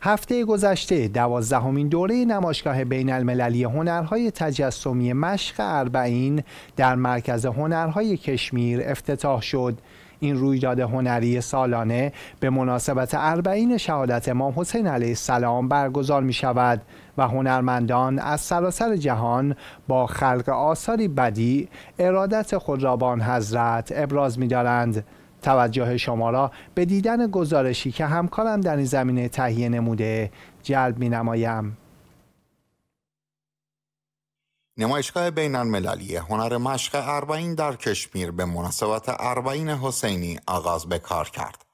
هفته گذشته دوازدهمین دوره نمایشگاه بین المللی هنرهای تجسمی مشق اربعین در مرکز هنرهای کشمیر افتتاح شد. این رویداد هنری سالانه به مناسبت اربعین شهادت امام حسین علیه السلام برگزار می شود و هنرمندان از سراسر جهان با خلق آثاری بدی ارادت خود را به حضرت ابراز می دارند. توجه شما را به دیدن گزارشی که همکارم در این زمینه تهیه نموده جلب می نمایم. نمایشگاه بین المللی هنر مشق اربعین در کشمیر به مناسبت اربعین حسینی آغاز به کار کرد.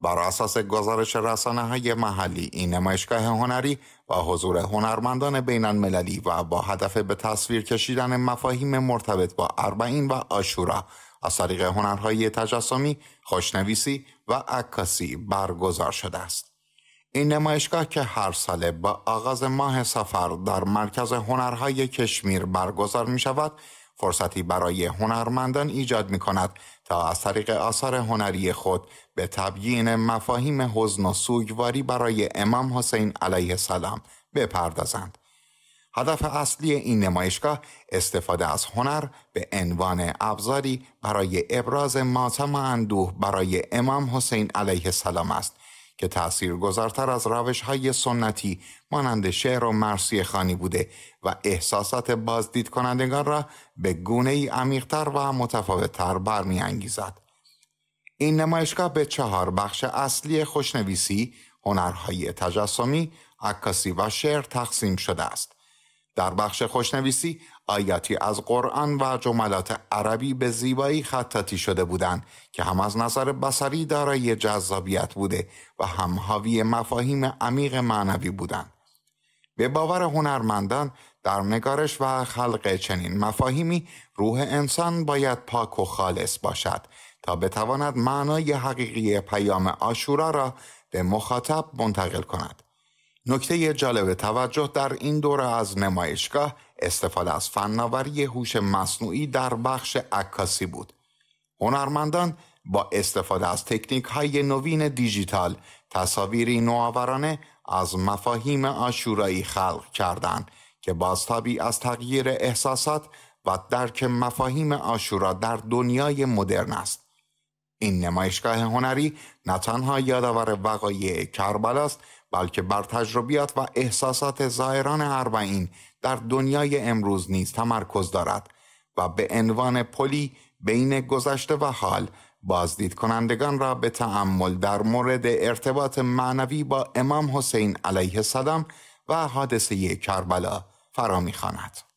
بر اساس گزارش رسانه های محلی این نمایشگاه هنری با حضور هنرمندان بین المللی و با هدف به تصویر کشیدن مفاهیم مرتبط با اربعین و آشورا از طریق هنرهای تجسمی، خوشنویسی و عکاسی برگزار شده است. این نمایشگاه که هر ساله با آغاز ماه سفر در مرکز هنرهای کشمیر برگزار می شود، فرصتی برای هنرمندان ایجاد می کند تا از طریق آثار هنری خود به تبیین مفاهیم حزن و سوگواری برای امام حسین علیه السلام بپردازند. هدف اصلی این نمایشگاه استفاده از هنر به عنوان ابزاری برای ابراز ماتم اندوه برای امام حسین علیه السلام است که تأثیر گذارتر از روش های سنتی مانند شعر و مرسی خانی بوده و احساسات بازدید کنندگان را به گونه ای عمیقتر و متفاوتتر برمی انگیزد. این نمایشگاه به چهار بخش اصلی خوشنویسی، هنرهای تجسمی، عکاسی و شعر تقسیم شده است. در بخش خوشنویسی آیاتی از قرآن و جملات عربی به زیبایی خطاتی شده بودند که هم از نظر بصری دارای جذابیت بوده و هم حاوی مفاهیم عمیق معنوی بودند به باور هنرمندان در نگارش و خلق چنین مفاهیمی روح انسان باید پاک و خالص باشد تا بتواند معنای حقیقی پیام آشورا را به مخاطب منتقل کند نکته جالب توجه در این دوره از نمایشگاه استفاده از فناوری هوش مصنوعی در بخش عکاسی بود. هنرمندان با استفاده از تکنیک های نوین دیجیتال تصاویری نوآورانه از مفاهیم آشورایی خلق کردند که بازتابی از تغییر احساسات و درک مفاهیم آشورا در دنیای مدرن است. این نمایشگاه هنری نه تنها یادآور وقایع کربلا است بلکه بر تجربیات و احساسات زائران اربعین در دنیای امروز نیز تمرکز دارد و به عنوان پلی بین گذشته و حال بازدید کنندگان را به تعمل در مورد ارتباط معنوی با امام حسین علیه السلام و حادثه کربلا فرا میخواند.